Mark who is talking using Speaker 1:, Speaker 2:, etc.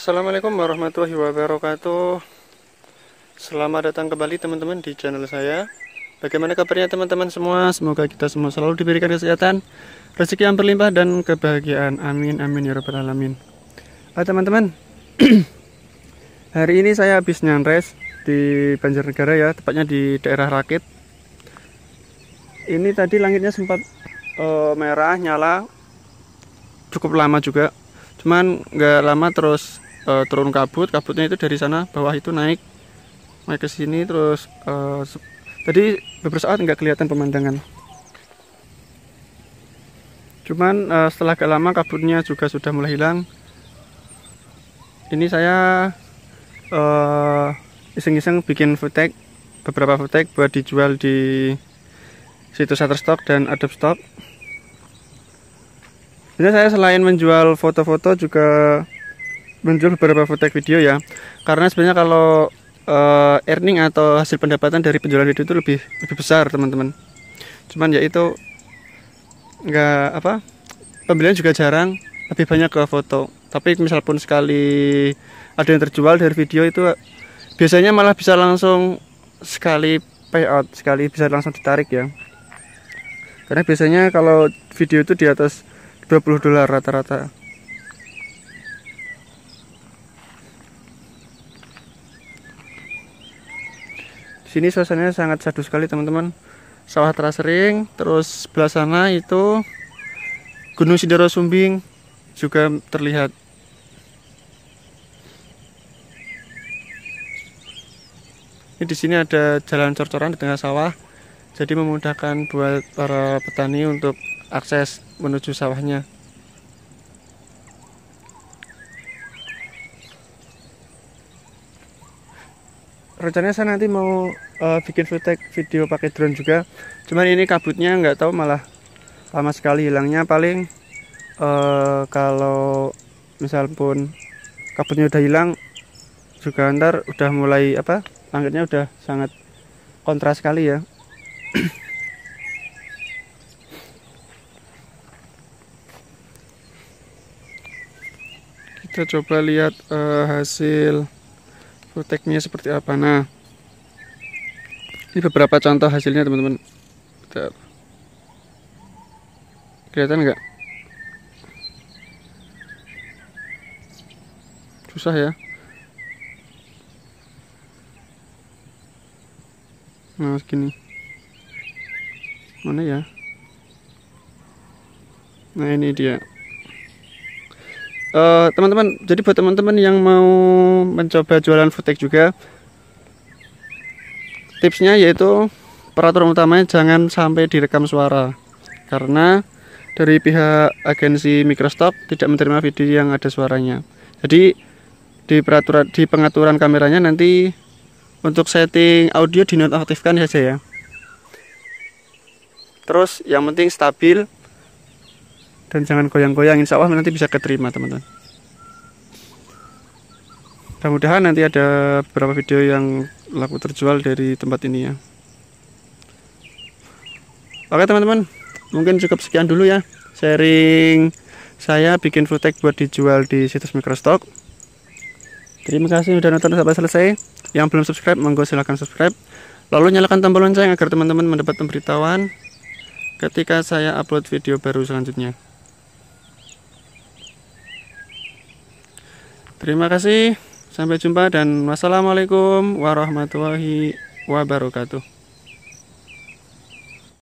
Speaker 1: Assalamualaikum warahmatullahi wabarakatuh Selamat datang kembali teman-teman di channel saya Bagaimana kabarnya teman-teman semua Semoga kita semua selalu diberikan kesehatan Rezeki yang berlimpah dan kebahagiaan Amin amin ya rabbal alamin ah, Teman-teman Hari ini saya habis nyantres Di Banjarnegara ya Tepatnya di daerah Rakit Ini tadi langitnya sempat uh, merah nyala Cukup lama juga cuman nggak lama terus e, turun kabut kabutnya itu dari sana bawah itu naik naik ke sini terus e, tadi beberapa saat nggak kelihatan pemandangan cuman e, setelah agak lama kabutnya juga sudah mulai hilang ini saya iseng-iseng bikin foodtech beberapa foodtech buat dijual di situs Shutterstock dan Adobe Stock. Jadi saya selain menjual foto-foto juga muncul beberapa footage video ya karena sebenarnya kalau uh, earning atau hasil pendapatan dari penjualan video itu lebih lebih besar teman-teman cuman ya itu nggak apa pembelian juga jarang lebih banyak ke foto tapi misal pun sekali ada yang terjual dari video itu biasanya malah bisa langsung sekali payout sekali bisa langsung ditarik ya karena biasanya kalau video itu di atas 20 dolar rata-rata sini suasananya sangat sadu sekali teman-teman sawah terasering terus sebelah sana itu Gunung Sindoro Sumbing juga terlihat ini di sini ada jalan cor-coran di tengah sawah jadi memudahkan buat para petani untuk akses menuju sawahnya rencananya saya nanti mau uh, bikin footage video pakai drone juga cuman ini kabutnya nggak tahu malah lama sekali hilangnya paling uh, kalau misal pun kabutnya udah hilang juga ntar udah mulai apa langitnya udah sangat kontras sekali ya kita coba lihat uh, hasil kuteknya seperti apa nah ini beberapa contoh hasilnya teman-teman kelihatan enggak susah ya nah segini mana ya nah ini dia Eh, teman-teman uh, jadi buat teman-teman yang mau mencoba jualan foodtech juga tipsnya yaitu peraturan utamanya jangan sampai direkam suara karena dari pihak agensi Microsoft tidak menerima video yang ada suaranya jadi di peraturan di pengaturan kameranya nanti untuk setting audio dinonaktifkan saja ya terus yang penting stabil dan jangan goyang-goyang insya Allah nanti bisa keterima teman-teman mudah-mudahan nanti ada beberapa video yang laku terjual dari tempat ini ya oke teman-teman mungkin cukup sekian dulu ya sharing saya bikin footage buat dijual di situs microstock terima kasih sudah nonton sampai selesai yang belum subscribe monggo silahkan subscribe lalu nyalakan tombol lonceng agar teman-teman mendapat pemberitahuan ketika saya upload video baru selanjutnya Terima kasih, sampai jumpa dan wassalamualaikum warahmatullahi wabarakatuh.